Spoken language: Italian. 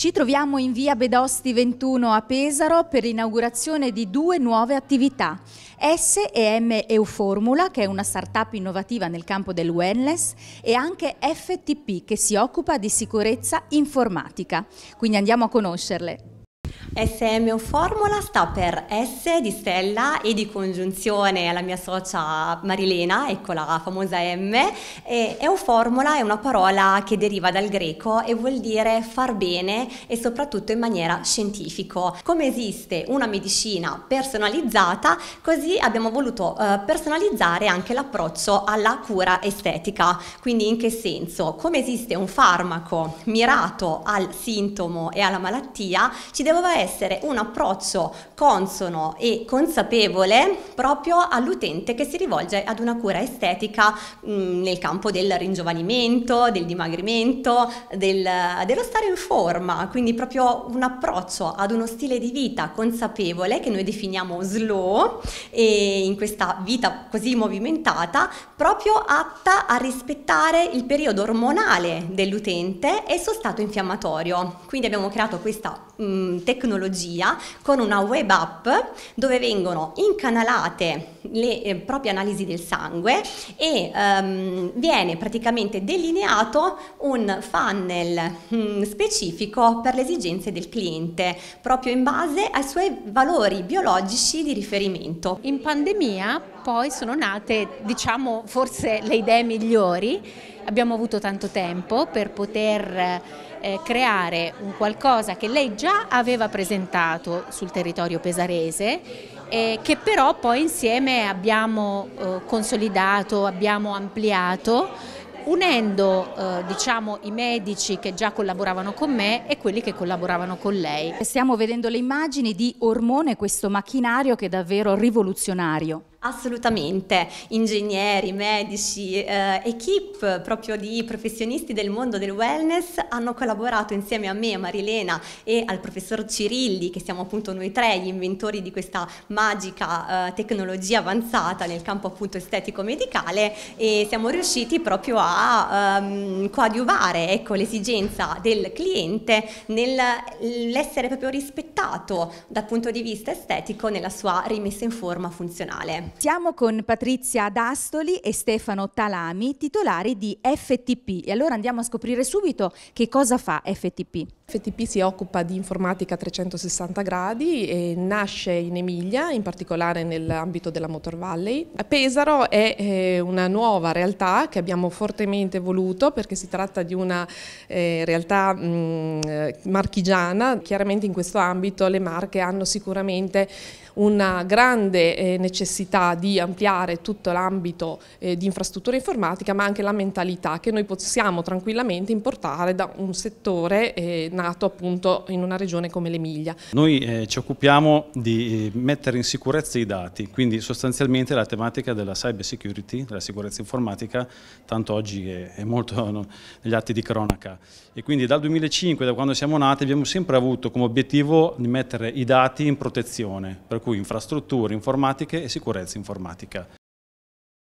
Ci troviamo in via Bedosti 21 a Pesaro per l'inaugurazione di due nuove attività. S&M Euformula, che è una start-up innovativa nel campo del wellness, e anche FTP, che si occupa di sicurezza informatica. Quindi andiamo a conoscerle. SM Formula sta per S di stella e di congiunzione alla mia socia Marilena, ecco la famosa M. E Euformula è una parola che deriva dal greco e vuol dire far bene e soprattutto in maniera scientifica. Come esiste una medicina personalizzata, così abbiamo voluto eh, personalizzare anche l'approccio alla cura estetica. Quindi in che senso? Come esiste un farmaco mirato al sintomo e alla malattia, ci deve essere un approccio consono e consapevole proprio all'utente che si rivolge ad una cura estetica mh, mm, nel campo del ringiovanimento, del dimagrimento, del, dello stare in forma, quindi proprio un approccio ad uno stile di vita consapevole che noi definiamo slow e in questa vita così movimentata proprio atta a rispettare il periodo ormonale dell'utente e il suo stato infiammatorio. Quindi abbiamo creato questa mh, mm, tecnologia tecnologia con una web app dove vengono incanalate le eh, proprie analisi del sangue e ehm, viene praticamente delineato un funnel mh, mm, specifico per le esigenze del cliente, proprio in base ai suoi valori biologici di riferimento. In pandemia poi sono nate, diciamo, forse le idee migliori. Abbiamo avuto tanto tempo per poter eh, creare un qualcosa che lei già aveva presentato sul territorio pesarese eh, che però poi insieme abbiamo eh, consolidato, abbiamo ampliato unendo eh, diciamo, i medici che già collaboravano con me e quelli che collaboravano con lei. Stiamo vedendo le immagini di Ormone, questo macchinario che è davvero rivoluzionario. Assolutamente, ingegneri, medici, eh, equip proprio di professionisti del mondo del wellness hanno collaborato insieme a me, a Marilena e al professor Cirilli, che siamo appunto noi tre gli inventori di questa magica eh, tecnologia avanzata nel campo appunto estetico-medicale e siamo riusciti proprio a ehm, coadiuvare ecco, l'esigenza del cliente nell'essere proprio rispettato dal punto di vista estetico nella sua rimessa in forma funzionale. Siamo con Patrizia D'Astoli e Stefano Talami, titolari di FTP. E allora andiamo a scoprire subito che cosa fa FTP. FTP si occupa di informatica a 360 gradi e nasce in Emilia, in particolare nell'ambito della Motor Valley. Pesaro è eh, una nuova realtà che abbiamo fortemente voluto perché si tratta di una eh, realtà mm, marchigiana. Chiaramente in questo ambito le Marche hanno sicuramente una grande eh, necessità di ampliare tutto l'ambito di infrastruttura informatica ma anche la mentalità che noi possiamo tranquillamente importare da un settore nazionale nato appunto in una regione come l'Emilia. Noi eh, ci occupiamo di eh, mettere in sicurezza i dati, quindi sostanzialmente la tematica della cyber security, della sicurezza informatica, tanto oggi è, è molto no, negli atti di cronaca. E quindi dal 2005, da quando siamo nati, abbiamo sempre avuto come obiettivo di mettere i dati in protezione, per cui infrastrutture informatiche e sicurezza informatica.